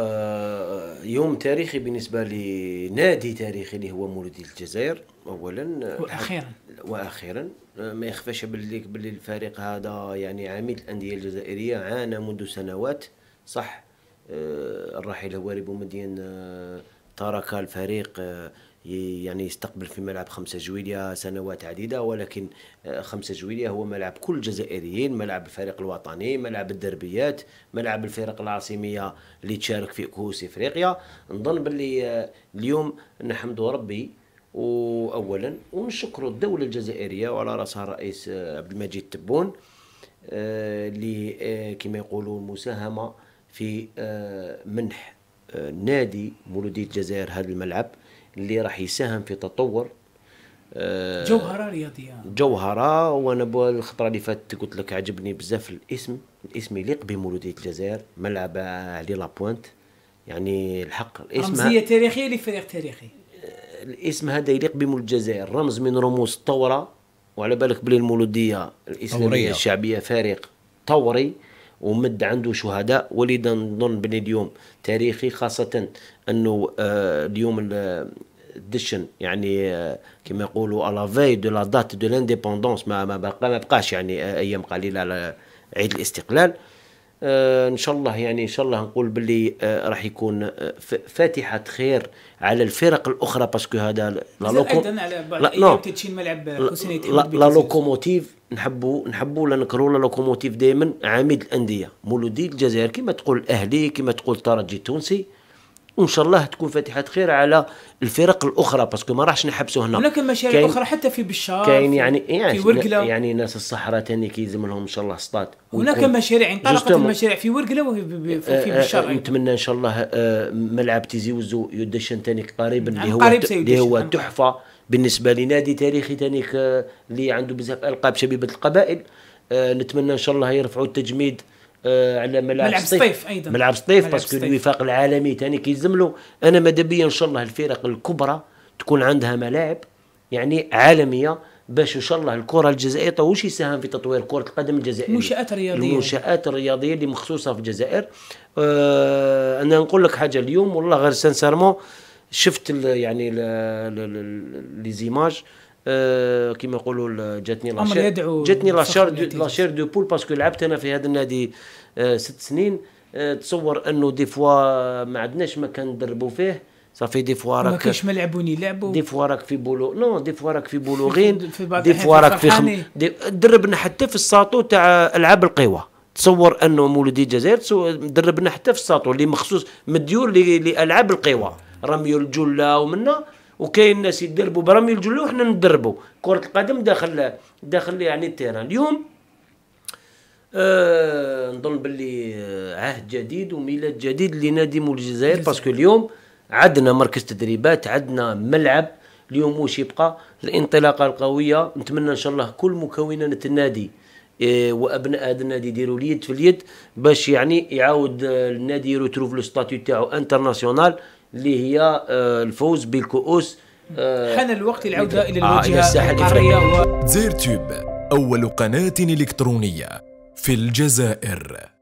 آه، يوم تاريخي بالنسبه لنادي تاريخي اللي هو مولودي الجزائر اولا آه، واخيرا واخيرا آه، ما يخفاش بالليك باللي الفريق هذا يعني عميد الانديه الجزائريه عانى منذ سنوات صح الرحيل هواري بومدين ترك الفريق يعني يستقبل في ملعب خمسة جويلية سنوات عديدة ولكن آه، خمسة جويلية هو ملعب كل الجزائريين ملعب الفريق الوطني ملعب الدربيات ملعب الفرق العاصمية اللي تشارك في كؤوس افريقيا نظن باللي آه، اليوم نحمد ربي واولا ونشكر الدوله الجزائريه وعلى راسها الرئيس آه، عبد المجيد تبون اللي كما يقولوا المساهمه في منح نادي مولوديه الجزائر هذا الملعب اللي راح يساهم في تطور آه، جوهره رياضيه جوهره وانا الخطره اللي فاتت قلت لك عجبني بزاف الاسم الاسم يليق بمولوديه الجزائر ملعب علي لابوانت يعني الحق الاسم رمزيه تاريخيه لفريق تاريخي الاسم هذا يليق بمولود الجزائر رمز من رموز الثوره وعلى بالك بلي المولوديه الاسلاميه الشعبيه فارق ثوري ومد عنده شهداء ولذا نظن بلي اليوم تاريخي خاصة أنه آه، اليوم الدشن يعني آه، كما يقولوا على في دو لا دات دو لانديبوندونس ما ما بقى ما بقاش يعني آه، ايام قليله على عيد الاستقلال ان شاء الله يعني ان شاء الله نقول باللي راح يكون فاتحه خير على الفرق الاخرى باسكو هذا لا لوكو... على بعض لا... تدشين ملعب حسين لا لوكوموتيف نحبوا نحبوا ولا نكرهوا لوكوموتيف دائما عميد الانديه مولودي الجزائر كما تقول الاهلي كما تقول الترجي التونسي وان شاء الله تكون فاتحه خير على الفرق الاخرى باسكو ما راحش نحبسوا هنا ولكن مشاريع اخرى حتى في بشار كاين يعني يعني في ورقله يعني ناس الصحراء ثاني كيلزم لهم ان شاء الله سطات هناك مشاريع انطلقت المشاريع في ورقله وفي آه، آه، بشار نتمنى ان شاء الله آه، ملعب تيزي وزو يدشن ثاني قريبا نعم، اللي هو اللي هو تحفه بالنسبه لنادي تاريخي ثاني اللي عنده بزاف القاب شبيبه القبائل آه، نتمنى ان شاء الله يرفعوا التجميد آه، على ملعب, ملعب سطيف, ايضا ملعب سطيف باسكو الوفاق العالمي ثاني كيلزم له انا ماذا بيا ان شاء الله الفرق الكبرى تكون عندها ملاعب يعني عالميه باش ان شاء الله الكره الجزائريه طيب، واش يساهم في تطوير كره القدم الجزائريه المنشات الرياضيه المنشات الرياضيه اللي مخصوصه في الجزائر آه انا نقول لك حاجه اليوم والله غير سانسيرمون شفت الـ يعني لي زيماج آه، كيما يقولوا جاتني لاشير جاتني لاشير دو لاشير دو بول باسكو لعبت انا في هذا النادي آه، ست سنين آه، تصور انه دي فوا ما عندناش مكان ندربوا فيه صافي دي فوا راك ما كاينش ملعب يلعبوا دي فوا راك في بولو نو دي فوا راك في بولوغين دي فوا راك في خم... دي... دربنا حتى في الساطو تاع العاب القوى تصور انه مولودي الجزائر دربنا حتى في الساطو اللي مخصوص مديور لالعاب القوى رمي الجله ومنا وكاين ناس يدربوا برمي الجله وحنا ندربوا كره القدم داخل داخل يعني التيران اليوم أه نظن باللي آه، عهد جديد وميلاد جديد لنادي مول الجزائر باسكو اليوم عندنا مركز تدريبات عندنا ملعب اليوم واش يبقى الانطلاقه القويه نتمنى ان شاء الله كل مكونات النادي آه، وابناء هذا النادي يديروا اليد في اليد باش يعني يعاود آه، النادي يروتروف لو ستاتيو تاعو انترناسيونال اللي هي آه، الفوز بالكؤوس آه، حان الوقت للعوده آه، إلى الواجهة القارية زير تيوب أول قناة إلكترونية في الجزائر